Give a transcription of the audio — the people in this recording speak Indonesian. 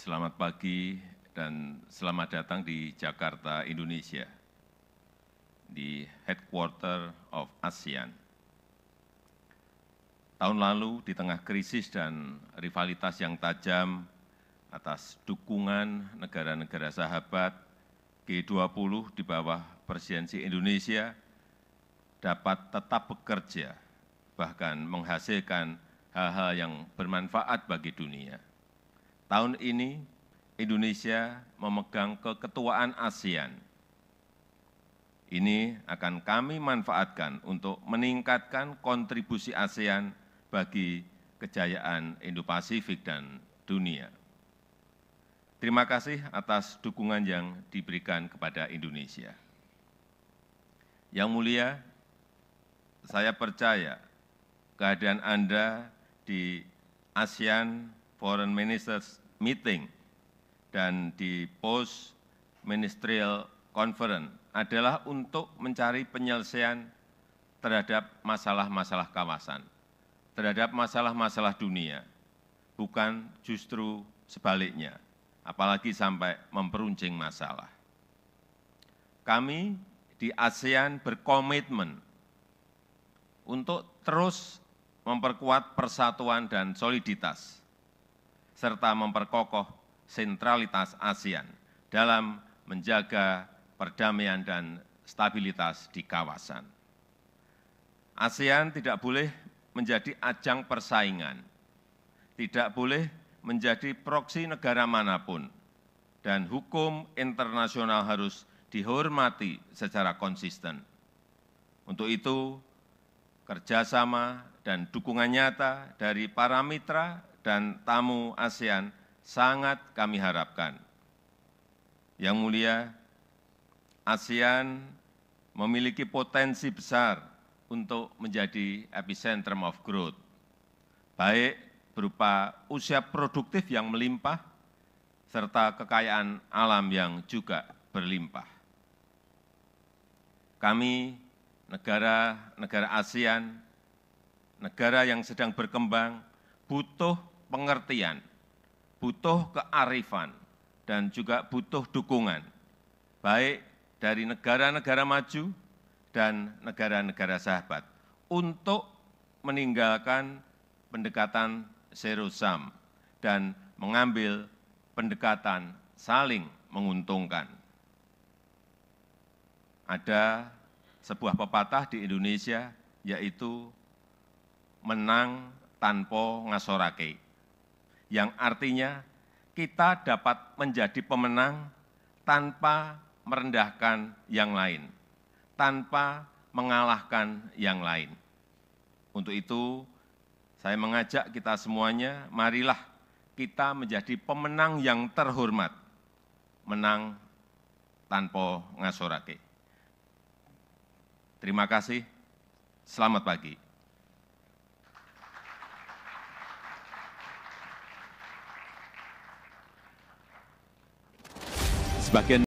selamat pagi dan selamat datang di Jakarta, Indonesia, di headquarter of ASEAN. Tahun lalu, di tengah krisis dan rivalitas yang tajam atas dukungan negara-negara sahabat, G20 di bawah presidensi Indonesia dapat tetap bekerja, bahkan menghasilkan hal-hal yang bermanfaat bagi dunia tahun ini Indonesia memegang keketuaan ASEAN. Ini akan kami manfaatkan untuk meningkatkan kontribusi ASEAN bagi kejayaan Indo-Pasifik dan dunia. Terima kasih atas dukungan yang diberikan kepada Indonesia. Yang mulia, saya percaya keadaan Anda di ASEAN Foreign Ministers Meeting dan di Post Ministerial Conference adalah untuk mencari penyelesaian terhadap masalah-masalah kawasan, terhadap masalah-masalah dunia, bukan justru sebaliknya, apalagi sampai memperuncing masalah. Kami di ASEAN berkomitmen untuk terus memperkuat persatuan dan soliditas serta memperkokoh sentralitas asean dalam menjaga perdamaian dan stabilitas di kawasan. ASEAN tidak boleh menjadi ajang persaingan, tidak boleh menjadi proksi negara manapun, dan hukum internasional harus dihormati secara konsisten. Untuk itu, kerjasama dan dukungan nyata dari para mitra dan tamu ASEAN sangat kami harapkan. Yang mulia, ASEAN memiliki potensi besar untuk menjadi epicentrum of growth, baik berupa usia produktif yang melimpah, serta kekayaan alam yang juga berlimpah. Kami, negara-negara ASEAN, negara yang sedang berkembang, butuh pengertian, butuh kearifan, dan juga butuh dukungan, baik dari negara-negara maju dan negara-negara sahabat, untuk meninggalkan pendekatan zero sum dan mengambil pendekatan saling menguntungkan. Ada sebuah pepatah di Indonesia, yaitu menang tanpa ngasorake yang artinya kita dapat menjadi pemenang tanpa merendahkan yang lain, tanpa mengalahkan yang lain. Untuk itu, saya mengajak kita semuanya, marilah kita menjadi pemenang yang terhormat, menang tanpa ngasorake. Terima kasih, selamat pagi. sebagian